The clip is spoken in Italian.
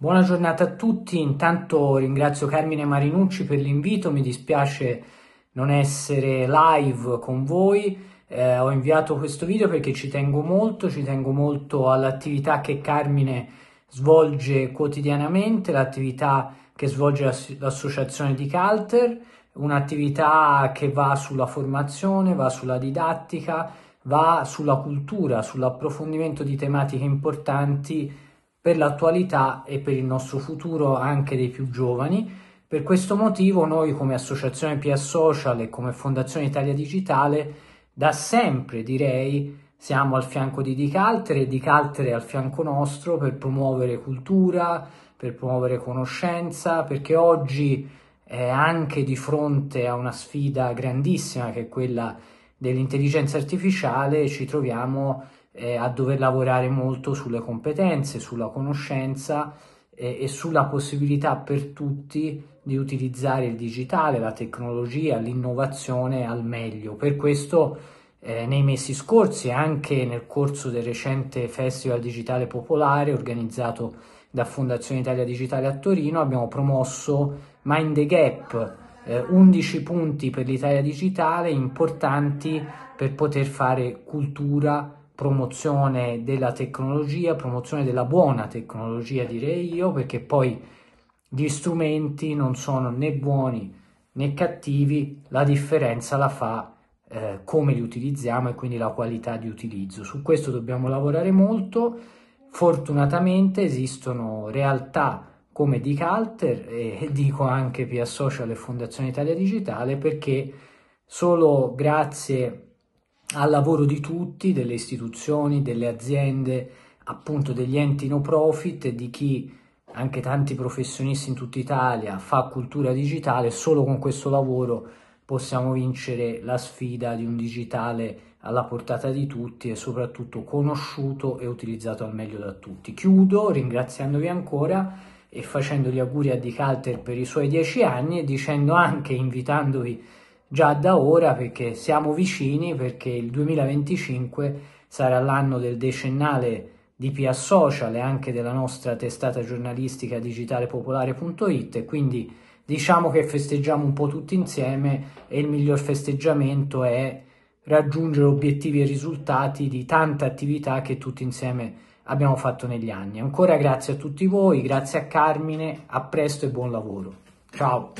Buona giornata a tutti, intanto ringrazio Carmine Marinucci per l'invito, mi dispiace non essere live con voi, eh, ho inviato questo video perché ci tengo molto, ci tengo molto all'attività che Carmine svolge quotidianamente, l'attività che svolge l'associazione di Calter, un'attività che va sulla formazione, va sulla didattica, va sulla cultura, sull'approfondimento di tematiche importanti per l'attualità e per il nostro futuro anche dei più giovani. Per questo motivo noi come associazione PIA Social e come Fondazione Italia Digitale da sempre direi siamo al fianco di Dicaltere e Dicaltere al fianco nostro per promuovere cultura, per promuovere conoscenza, perché oggi è anche di fronte a una sfida grandissima che è quella di dell'intelligenza artificiale ci troviamo eh, a dover lavorare molto sulle competenze, sulla conoscenza eh, e sulla possibilità per tutti di utilizzare il digitale, la tecnologia, l'innovazione al meglio. Per questo eh, nei mesi scorsi anche nel corso del recente Festival Digitale Popolare organizzato da Fondazione Italia Digitale a Torino abbiamo promosso Mind the Gap, eh, 11 punti per l'Italia digitale importanti per poter fare cultura, promozione della tecnologia, promozione della buona tecnologia direi io, perché poi gli strumenti non sono né buoni né cattivi, la differenza la fa eh, come li utilizziamo e quindi la qualità di utilizzo. Su questo dobbiamo lavorare molto. Fortunatamente esistono realtà come di Calter e dico anche Pia Social e Fondazione Italia Digitale perché solo grazie al lavoro di tutti, delle istituzioni, delle aziende, appunto degli enti no profit, di chi anche tanti professionisti in tutta Italia fa cultura digitale, solo con questo lavoro possiamo vincere la sfida di un digitale alla portata di tutti e soprattutto conosciuto e utilizzato al meglio da tutti. Chiudo ringraziandovi ancora e facendo gli auguri a Di Calter per i suoi dieci anni e dicendo anche, invitandovi già da ora perché siamo vicini, perché il 2025 sarà l'anno del decennale di Pia Social e anche della nostra testata giornalistica digitalepopolare.it e quindi diciamo che festeggiamo un po' tutti insieme e il miglior festeggiamento è raggiungere obiettivi e risultati di tanta attività che tutti insieme abbiamo fatto negli anni. Ancora grazie a tutti voi, grazie a Carmine, a presto e buon lavoro. Ciao!